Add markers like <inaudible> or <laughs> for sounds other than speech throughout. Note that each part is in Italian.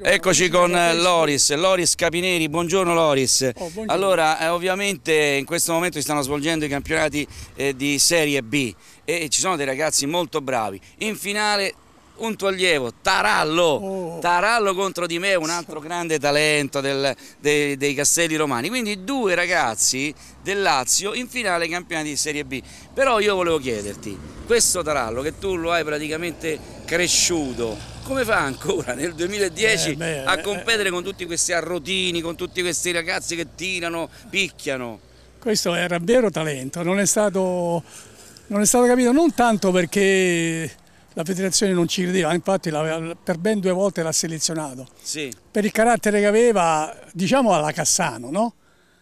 Eccoci con eh, Loris, Loris Capineri, buongiorno Loris. Oh, buongiorno. Allora, eh, ovviamente in questo momento si stanno svolgendo i campionati eh, di Serie B e ci sono dei ragazzi molto bravi. In finale un tuo allievo, Tarallo, oh. Tarallo contro di me, un altro grande talento del, dei, dei, Castelli Romani. Quindi due ragazzi del Lazio in finale campionati di Serie B. Però io volevo chiederti, questo Tarallo che tu lo hai praticamente cresciuto, come fa ancora nel 2010 eh, beh, a eh, competere eh, con tutti questi arrotini, con tutti questi ragazzi che tirano, picchiano? Questo era vero talento, non è stato, non è stato capito non tanto perché la federazione non ci credeva, infatti per ben due volte l'ha selezionato. Sì. Per il carattere che aveva, diciamo alla Cassano, no?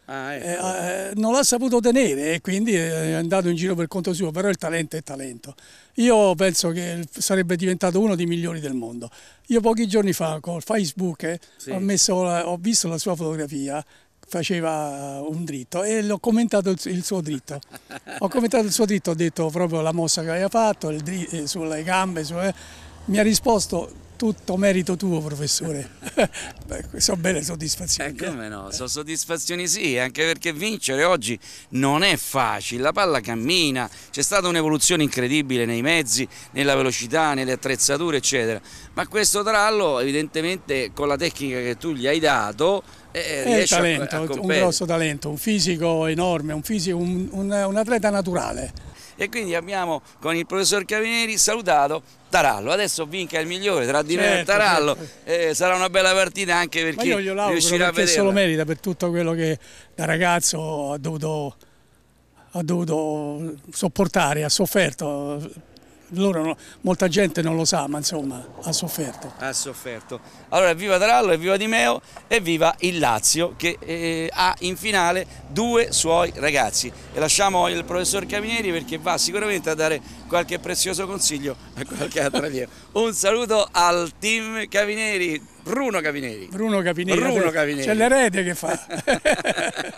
Ah, ecco. Eh, eh, non l'ha saputo tenere e quindi eh, è andato in giro per conto suo, però il talento è talento. Io penso che sarebbe diventato uno dei migliori del mondo. Io pochi giorni fa con Facebook eh, sì. ho, messo, ho visto la sua fotografia faceva un dritto e l'ho commentato il, suo dritto. <laughs> ho commentato il suo dritto, ho detto proprio la mossa che aveva fatto, il dritto, eh, sulle gambe, su... mi ha risposto tutto merito tuo professore, <laughs> Beh, so bene soddisfazioni. Eh, come eh. no, sono soddisfazioni sì, anche perché vincere oggi non è facile, la palla cammina, c'è stata un'evoluzione incredibile nei mezzi, nella velocità, nelle attrezzature eccetera, ma questo trallo evidentemente con la tecnica che tu gli hai dato eh, è talento, un grosso talento, un fisico enorme, un, fisico, un, un, un atleta naturale e quindi abbiamo con il professor Cavineri salutato Tarallo. Adesso vinca il migliore tra di certo, noi e certo, Tarallo, certo. eh, sarà una bella partita anche per Ma chi io riuscirà a vedere. se lo merita per tutto quello che da ragazzo ha dovuto, ha dovuto sopportare, ha sofferto loro no, molta gente non lo sa, ma insomma ha sofferto. Ha sofferto. Allora viva Trallo, viva Di Meo e viva il Lazio che eh, ha in finale due suoi ragazzi. E lasciamo il professor Caminieri perché va sicuramente a dare qualche prezioso consiglio a qualche altra via. <laughs> Un saluto al team Caminieri, Bruno Cavineri. Bruno Cavineri. Bruno Cavineri. C'è l'erede che fa. <laughs> <laughs>